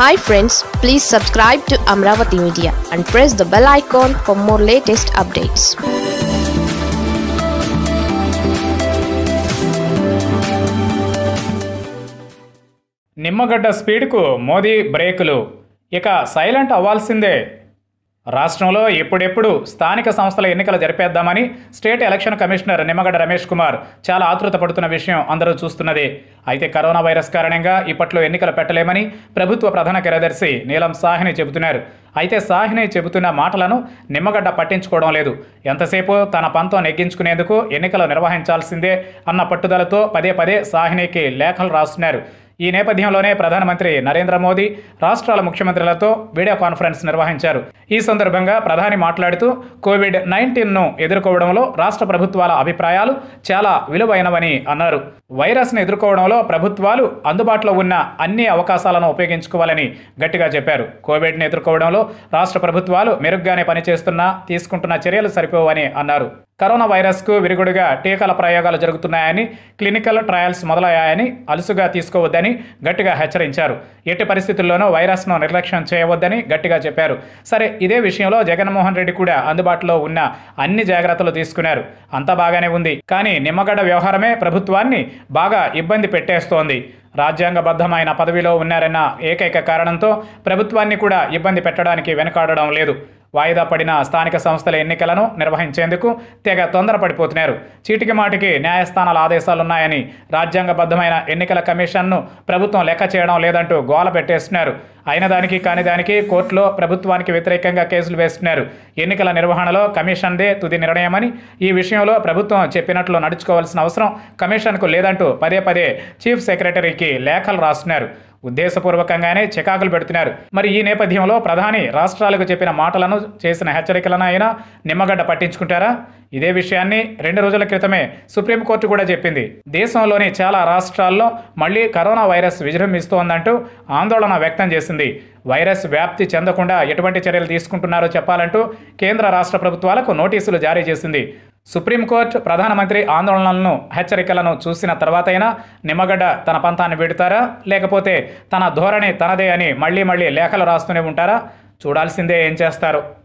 hi friends please subscribe to Amaravati media and press the bell icon for more latest updates Nimmagadda స్పీడ్కు మోదీ బ్రేకులు ఇక silent అవ్వాల్సిందే రాష్ట్రంలో ఎప్పుడెప్పుడు స్థానిక సంస్థల ఎన్నికలు జరిపేద్దామని state election commissioner Nimmagadda Ramesh Kumar చాలా ఆతృత పడుతున్న విషయం అందరూ చూస్తున్నదే అయితే కరోనా వైరస్ కారణంగా ఇప్పట్లో ఎన్నికలు పెట్టలేమని ప్రభుత్వ ప్రధాన కార్యదర్శి నీలం సాహ్ని చెబుతున్నారు అయితే సాహ్ని చెబుతున్న మాటలను నిమ్మగడ్డ పట్టించుకోవడం లేదు ఎంతసేపు తన పంతో నెగ్గించుకునేందుకు ఎన్నికలు నిర్వహించాల్సిందే అన్న పట్టుదలతో పదే పదే సాహ్నికి లేఖలు రాస్తున్నారు ఈ నేపథ్యంలోనే ప్రధానమంత్రి నరేంద్ర మోదీ రాష్ట్రాల ముఖ్యమంత్రులతో వీడియో కాన్ఫరెన్స్ నిర్వహించారు ఈ సందర్భంగా ప్రధాని మాట్లాడుతూ కోవిడ్ నైన్టీన్ను ఎదుర్కోవడంలో రాష్ట్ర ప్రభుత్వాల అభిప్రాయాలు చాలా విలువైనవని అన్నారు వైరస్ను ఎదుర్కోవడంలో ప్రభుత్వాలు అందుబాటులో ఉన్న అన్ని అవకాశాలను ఉపయోగించుకోవాలని గట్టిగా చెప్పారు కోవిడ్ను ఎదుర్కోవడంలో రాష్ట్ర ప్రభుత్వాలు మెరుగ్గానే పనిచేస్తున్నా తీసుకుంటున్న చర్యలు సరిపోవని అన్నారు కరోనా వైరస్కు విరుగుడుగా టీకాల ప్రయోగాలు జరుగుతున్నాయని క్లినికల్ ట్రయల్స్ మొదలయ్యాయని అలుసుగా తీసుకోవద్దని గట్టిగా హెచ్చరించారు ఎట్టి పరిస్థితుల్లోనూ వైరస్ను నిర్లక్ష్యం చేయవద్దని గట్టిగా చెప్పారు సరే ఇదే విషయంలో జగన్మోహన్ రెడ్డి కూడా అందుబాటులో ఉన్న అన్ని జాగ్రత్తలు తీసుకున్నారు అంతా బాగానే ఉంది కానీ నిమ్మగడ్డ వ్యవహారమే ప్రభుత్వాన్ని బాగా ఇబ్బంది పెట్టేస్తోంది రాజ్యాంగబద్ధమైన పదవిలో ఉన్నారన్న ఏకైక కారణంతో ప్రభుత్వాన్ని కూడా ఇబ్బంది పెట్టడానికి వెనకాడడం లేదు వాయిదా పడిన స్థానిక సంస్థల ఎన్నికలను నిర్వహించేందుకు తెగ తొందరపడిపోతున్నారు చీటికి మాటికి న్యాయస్థానాల ఆదేశాలున్నాయని రాజ్యాంగబద్ధమైన ఎన్నికల కమిషన్ను ప్రభుత్వం లెక్క చేయడం లేదంటూ గోల పెట్టేస్తున్నారు అయిన దానికి కాని దానికి కోర్టులో ప్రభుత్వానికి వ్యతిరేకంగా కేసులు వేస్తున్నారు ఎన్నికల నిర్వహణలో కమిషన్దే తుది నిర్ణయమని ఈ విషయంలో ప్రభుత్వం చెప్పినట్లు నడుచుకోవాల్సిన అవసరం కమిషన్కు లేదంటూ పదే పదే చీఫ్ సెక్రటరీకి లేఖలు రాస్తున్నారు ఉద్దేశపూర్వకంగానే చికాకులు పెడుతున్నారు మరి ఈ నేపథ్యంలో ప్రధాని రాష్ట్రాలకు చెప్పిన మాటలను చేసిన హెచ్చరికలను ఆయన నిమ్మగడ్డ పట్టించుకుంటారా ఇదే విషయాన్ని రెండు రోజుల క్రితమే సుప్రీంకోర్టు కూడా చెప్పింది దేశంలోని చాలా రాష్ట్రాల్లో మళ్లీ కరోనా వైరస్ విజృంభిస్తోందంటూ ఆందోళన వ్యక్తం చేసింది వైరస్ వ్యాప్తి చెందకుండా ఎటువంటి చర్యలు తీసుకుంటున్నారో చెప్పాలంటూ కేంద్ర రాష్ట్ర ప్రభుత్వాలకు నోటీసులు జారీ చేసింది సుప్రీంకోర్టు ప్రధానమంత్రి ఆందోళనలను హెచ్చరికలను చూసిన తర్వాతైనా నిమ్మగడ్డ తన పంతాన్ని విడతారా లేకపోతే తన ధోరణి తనదే అని మళ్ళీ మళ్ళీ లేఖలు రాస్తూనే ఉంటారా చూడాల్సిందే ఏం చేస్తారు